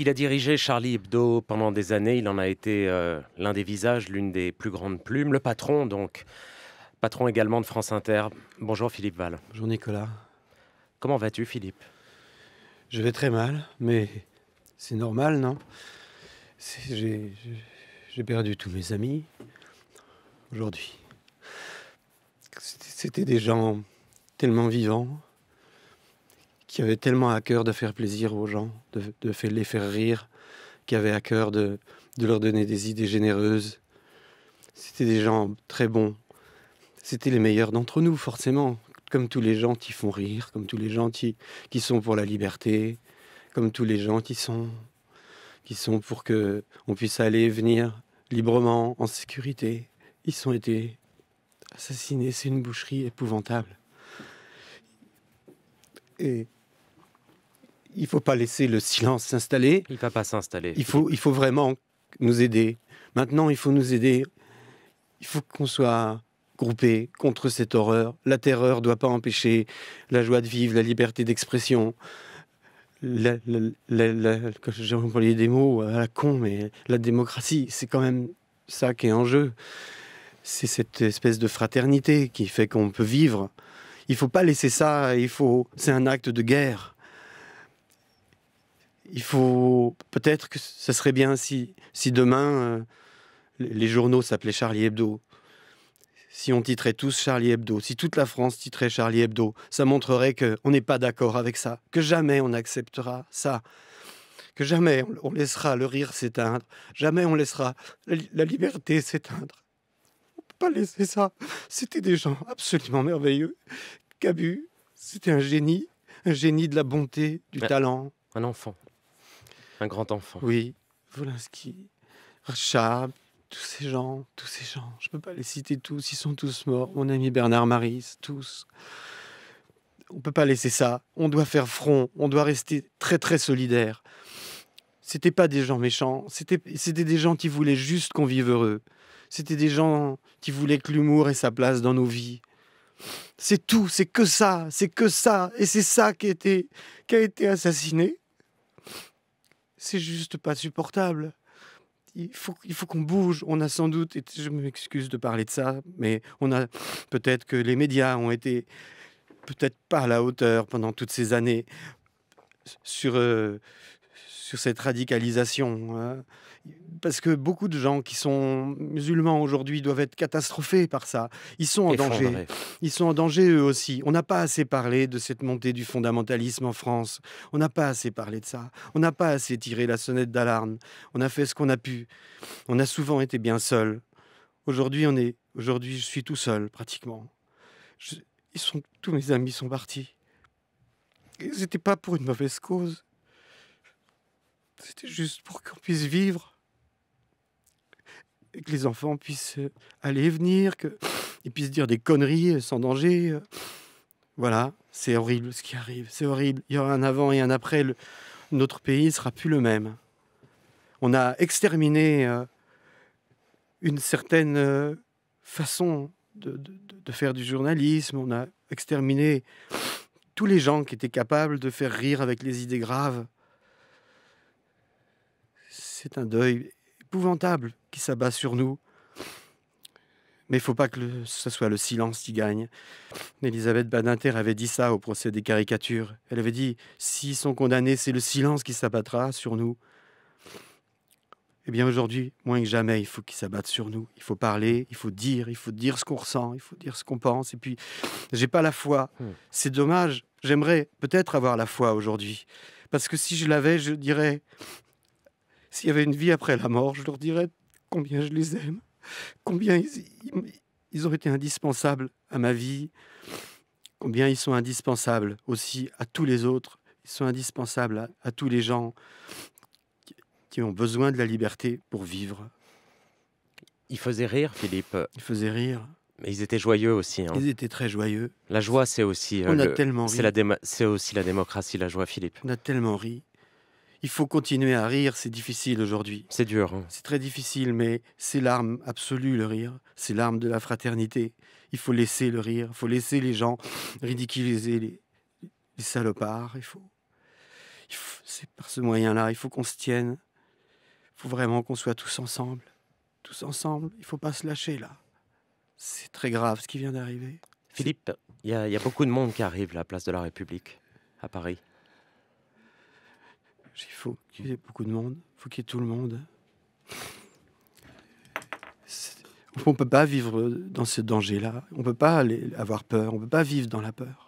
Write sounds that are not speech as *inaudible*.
Il a dirigé Charlie Hebdo pendant des années. Il en a été euh, l'un des visages, l'une des plus grandes plumes. Le patron, donc. Patron également de France Inter. Bonjour Philippe Val. Bonjour Nicolas. Comment vas-tu Philippe Je vais très mal, mais c'est normal, non J'ai perdu tous mes amis aujourd'hui. C'était des gens tellement vivants, qui avait tellement à cœur de faire plaisir aux gens, de, les faire rire, qui avait à cœur de, leur donner des idées généreuses. C'était des gens très bons. C'était les meilleurs d'entre nous, forcément. Comme tous les gens qui font rire, comme tous les gens qui, sont pour la liberté, comme tous les gens qui sont, qui sont pour que on puisse aller et venir librement, en sécurité. Ils ont été assassinés. C'est une boucherie épouvantable. Et il ne faut pas laisser le silence s'installer. Il ne va pas s'installer. Il faut, il faut vraiment nous aider. Maintenant, il faut nous aider. Il faut qu'on soit groupés contre cette horreur. La terreur ne doit pas empêcher la joie de vivre, la liberté d'expression. J'ai employé des mots à la con, mais la démocratie, c'est quand même ça qui est en jeu. C'est cette espèce de fraternité qui fait qu'on peut vivre. Il faut pas laisser ça. Il faut. C'est un acte de guerre il faut peut-être que ce serait bien si, si demain euh, les journaux s'appelaient Charlie Hebdo, si on titrait tous Charlie Hebdo, si toute la France titrait Charlie Hebdo, ça montrerait qu'on n'est pas d'accord avec ça, que jamais on acceptera ça, que jamais on laissera le rire s'éteindre, jamais on laissera la liberté s'éteindre. On peut pas laisser ça. C'était des gens absolument merveilleux. Cabu, c'était un génie, un génie de la bonté, du ben, talent. Un enfant. Un grand enfant. Oui, Volinsky, Rachab, tous ces gens, tous ces gens. Je ne peux pas les citer tous, ils sont tous morts. Mon ami Bernard Maris, tous. On ne peut pas laisser ça. On doit faire front, on doit rester très très solidaire. C'était pas des gens méchants, c'était des gens qui voulaient juste qu'on vive heureux. C'était des gens qui voulaient que l'humour ait sa place dans nos vies. C'est tout, c'est que ça, c'est que ça. Et c'est ça qui a, qui a été assassiné c'est juste pas supportable. Il faut, il faut qu'on bouge. On a sans doute, et je m'excuse de parler de ça, mais on a peut-être que les médias ont été peut-être pas à la hauteur pendant toutes ces années sur, euh, sur cette radicalisation. Hein. Parce que beaucoup de gens qui sont musulmans aujourd'hui doivent être catastrophés par ça. Ils sont en danger. Ils sont en danger eux aussi. On n'a pas assez parlé de cette montée du fondamentalisme en France. On n'a pas assez parlé de ça. On n'a pas assez tiré la sonnette d'alarme. On a fait ce qu'on a pu. On a souvent été bien seul, Aujourd'hui, on est. Aujourd'hui, je suis tout seul pratiquement. Ils sont tous mes amis sont partis. C'était pas pour une mauvaise cause. C'était juste pour qu'on puisse vivre. Et que les enfants puissent euh, aller et venir, qu'ils *laughs* puissent dire des conneries euh, sans danger. Euh. Voilà, c'est horrible ce qui arrive, c'est horrible. Il y aura un avant et un après. notre pays ne sera plus le même. On a exterminé une certaine façon de, faire du journalisme, on a exterminé tous les gens qui étaient capables de faire rire avec les idées graves c'est un deuil épouvantable qui s'abat sur nous. Mais il faut pas que ce soit le silence qui gagne. Elisabeth Badinter avait dit ça au procès des caricatures. Elle avait dit s'ils sont condamnés, c'est le silence qui s'abattra sur nous. Eh bien aujourd'hui, moins que jamais, il faut qu'ils s'abattent sur nous. Il faut parler, il faut dire, il faut dire ce qu'on ressent, il faut dire ce qu'on pense. Et puis, j'ai pas la foi. Hmm. C'est dommage. J'aimerais peut-être avoir la foi aujourd'hui. Parce que si je l'avais, je dirais s'il y avait une vie après la mort, je leur dirais combien je les aime, combien ils, ils ont été indispensables à ma vie, combien ils sont indispensables aussi à tous les autres, ils sont indispensables à, tous les gens qui, ont besoin de la liberté pour vivre. Ils faisaient rire, Philippe. Ils faisaient rire. Mais ils étaient joyeux aussi. Hein. Ils étaient très joyeux. La joie, c'est aussi. Euh, c'est aussi la démocratie, la joie, Philippe. On a tellement ri il faut continuer à rire, c'est difficile aujourd'hui. C'est dur. Hein. C'est très difficile, mais c'est l'arme absolue, le rire. C'est l'arme de la fraternité. Il faut laisser le rire, il faut laisser les gens ridiculiser les, salopards. Il faut, c'est par ce moyen-là, il faut qu'on se tienne. Il faut vraiment qu'on soit tous ensemble. Tous ensemble, il ne faut pas se lâcher là. C'est très grave ce qui vient d'arriver. Philippe, il y, a beaucoup de monde qui arrive à la place de la République à Paris. Il faut qu'il y ait beaucoup de monde, Il faut qu'il y ait tout le monde. On ne peut pas vivre dans ce danger-là. On ne peut pas avoir peur. On ne peut pas vivre dans la peur.